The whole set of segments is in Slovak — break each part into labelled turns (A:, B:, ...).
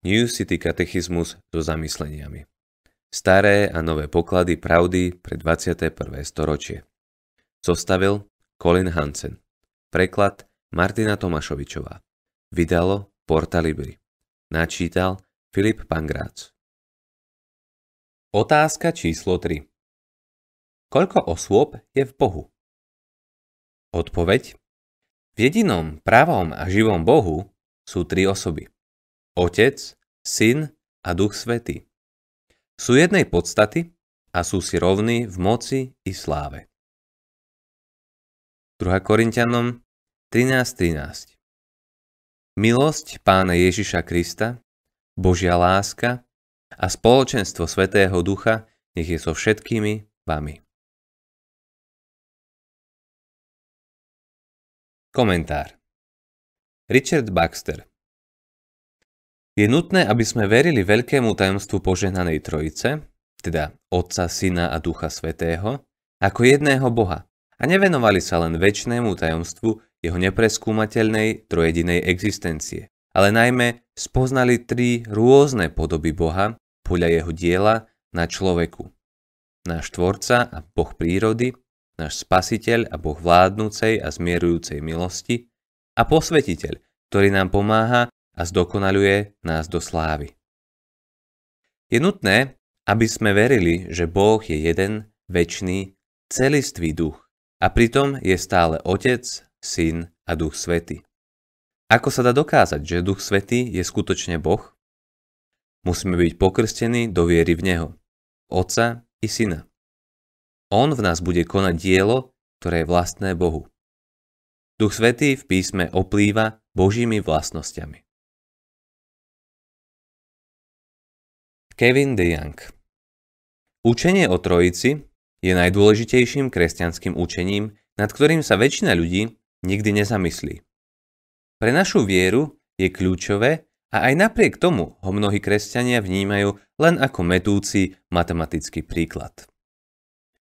A: New City katechizmus so zamysleniami. Staré a nové poklady pravdy pre 21. storočie. Zostavil Colin Hansen. Preklad Martina Tomašovičová. Vydalo Porta Libri. Načítal Filip Pangrác. Otázka číslo 3. Koľko osôb je v Bohu? Odpoveď. V jedinom pravom a živom Bohu sú tri osoby – Otec, Syn a Duch Svetý. Sú jednej podstaty a sú si rovní v moci i sláve. 2. Korintianom 13.13 13. Milosť Pána Ježiša Krista, Božia láska a spoločenstvo Svetého Ducha nech je so všetkými vami. Komentár Richard Baxter je nutné, aby sme verili veľkému tajomstvu požehnanej Trojice, teda Otca, Syna a Ducha Svetého, ako jedného Boha a nevenovali sa len väčšnému tajomstvu jeho nepreskúmateľnej trojedinej existencie, ale najmä spoznali tri rôzne podoby Boha podľa jeho diela na človeku. Náš Tvorca a Boh prírody, náš Spasiteľ a Boh vládnúcej a zmierujúcej milosti a posvetiteľ, ktorý nám pomáha a zdokonaluje nás do slávy. Je nutné, aby sme verili, že Boh je jeden, väčší, celistvý duch a pritom je stále Otec, Syn a Duch Svety. Ako sa dá dokázať, že Duch Svetý je skutočne Boh? Musíme byť pokrstení do viery v Neho, Otca i Syna. On v nás bude konať dielo, ktoré je vlastné Bohu. Duch Svetý v písme oplýva Božími vlastnosťami. Kevin DeYoung Učenie o Trojici je najdôležitejším kresťanským učením, nad ktorým sa väčšina ľudí nikdy nezamyslí. Pre našu vieru je kľúčové a aj napriek tomu ho mnohí kresťania vnímajú len ako metúci matematický príklad.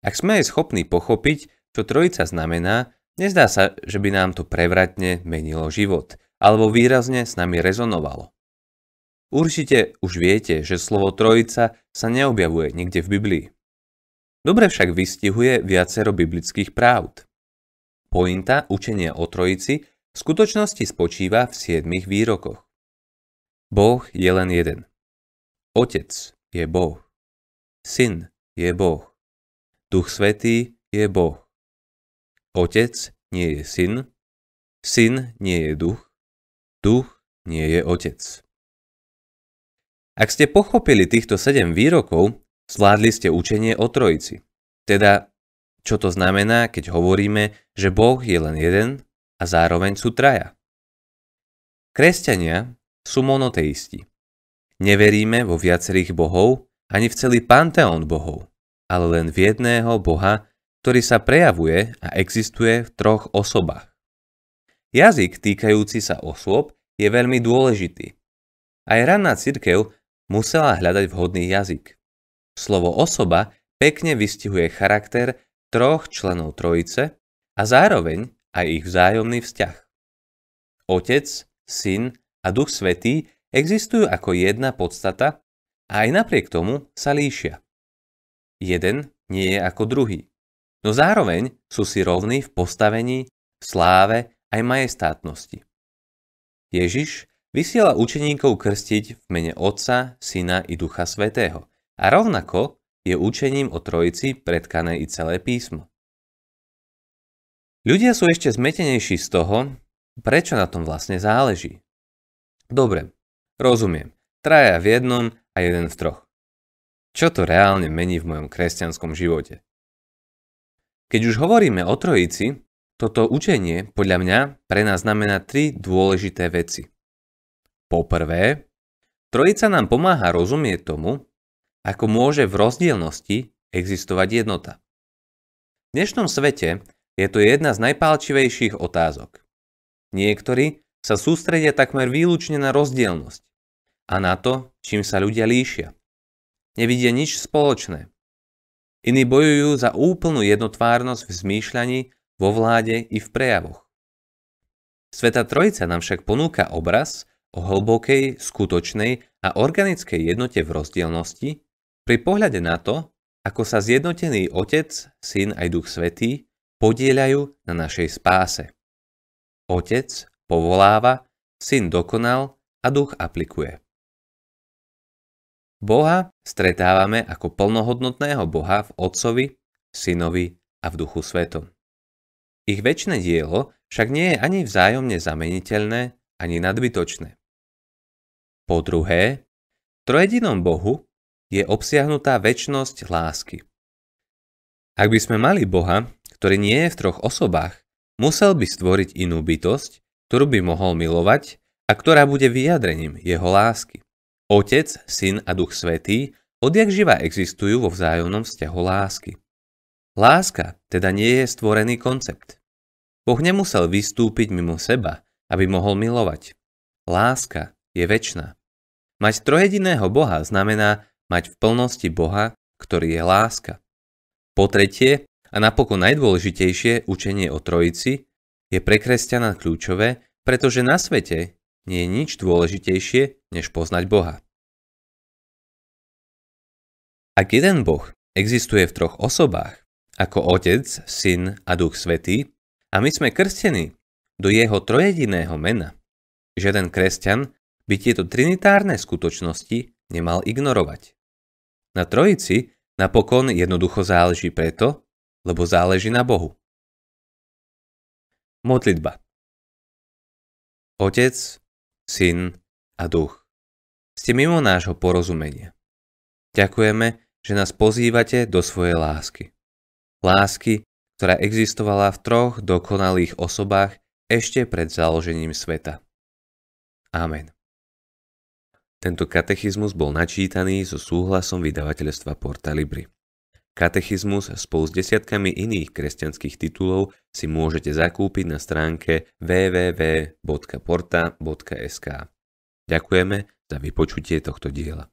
A: Ak sme aj schopní pochopiť, čo trojica znamená, nezdá sa, že by nám to prevratne menilo život alebo výrazne s nami rezonovalo. Určite už viete, že slovo trojica sa neobjavuje nikde v Biblii. Dobre však vystihuje viacero biblických právd. Pointa učenia o trojici v skutočnosti spočíva v siedmých výrokoch. Boh je len jeden. Otec je Boh. Syn je Boh. Duch Svetý je Boh. Otec nie je syn, syn nie je duch, duch nie je otec. Ak ste pochopili týchto 7 výrokov, zvládli ste učenie o trojici. Teda, čo to znamená, keď hovoríme, že Boh je len jeden a zároveň sú traja. Kresťania sú monoteisti. Neveríme vo viacerých bohov ani v celý panteón bohov, ale len v jedného boha, ktorý sa prejavuje a existuje v troch osobách. Jazyk týkajúci sa osôb je veľmi dôležitý. Aj ranná cirkev musela hľadať vhodný jazyk. Slovo osoba pekne vystihuje charakter troch členov trojice a zároveň aj ich vzájomný vzťah. Otec, syn a duch svetý existujú ako jedna podstata a aj napriek tomu sa líšia. Jeden nie je ako druhý, no zároveň sú si rovní v postavení, sláve aj majestátnosti. Ježiš Vysiela učeníkov krstiť v mene Otca, Syna i Ducha Svetého a rovnako je učením o Trojici predkané i celé písmo. Ľudia sú ešte zmetenejší z toho, prečo na tom vlastne záleží. Dobre, rozumiem. Traja v jednom a jeden v troch. Čo to reálne mení v mojom kresťanskom živote? Keď už hovoríme o trojici, toto učenie podľa mňa pre nás znamená tri dôležité veci. Poprvé, trojica nám pomáha rozumieť tomu, ako môže v rozdielnosti existovať jednota. V dnešnom svete je to jedna z najpálčivejších otázok. Niektorí sa sústredia takmer výlučne na rozdielnosť a na to, čím sa ľudia líšia. Nevidia nič spoločné. Iní bojujú za úplnú jednotvárnosť v zmýšľaní, vo vláde i v prejavoch. Sveta Trojica nám však ponúka obraz, o hlbokej, skutočnej a organickej jednote v rozdielnosti, pri pohľade na to, ako sa zjednotený Otec, Syn aj Duch Svetý podielajú na našej spáse. Otec povoláva, Syn dokonal a Duch aplikuje. Boha stretávame ako plnohodnotného Boha v Otcovi, Synovi a v Duchu Svetom. Ich väčšie dielo však nie je ani vzájomne zameniteľné, ani nadbytočné. Po druhé, v trojedinom Bohu je obsiahnutá väčnosť lásky. Ak by sme mali Boha, ktorý nie je v troch osobách, musel by stvoriť inú bytosť, ktorú by mohol milovať a ktorá bude vyjadrením jeho lásky. Otec, Syn a Duch Svetý odjak živa existujú vo vzájomnom vzťahu lásky. Láska teda nie je stvorený koncept. Boh nemusel vystúpiť mimo seba, aby mohol milovať. Láska je väčná. Mať trojediného Boha znamená mať v plnosti Boha, ktorý je láska. Po tretie, a napokon najdôležitejšie učenie o trojici, je pre kresťana kľúčové, pretože na svete nie je nič dôležitejšie, než poznať Boha. Ak jeden Boh existuje v troch osobách, ako Otec, Syn a Duch Svetý, a my sme krstení do jeho trojediného mena, žiaden kresťan by tieto trinitárne skutočnosti nemal ignorovať. Na trojici napokon jednoducho záleží preto, lebo záleží na Bohu. Modlitba Otec, Syn a Duch ste mimo nášho porozumenia. Ďakujeme, že nás pozývate do svojej lásky. Lásky, ktorá existovala v troch dokonalých osobách ešte pred založením sveta. Amen. Tento katechizmus bol načítaný so súhlasom vydavateľstva Porta Libri. Katechizmus spolu s desiatkami iných kresťanských titulov si môžete zakúpiť na stránke www.porta.sk. Ďakujeme za vypočutie tohto diela.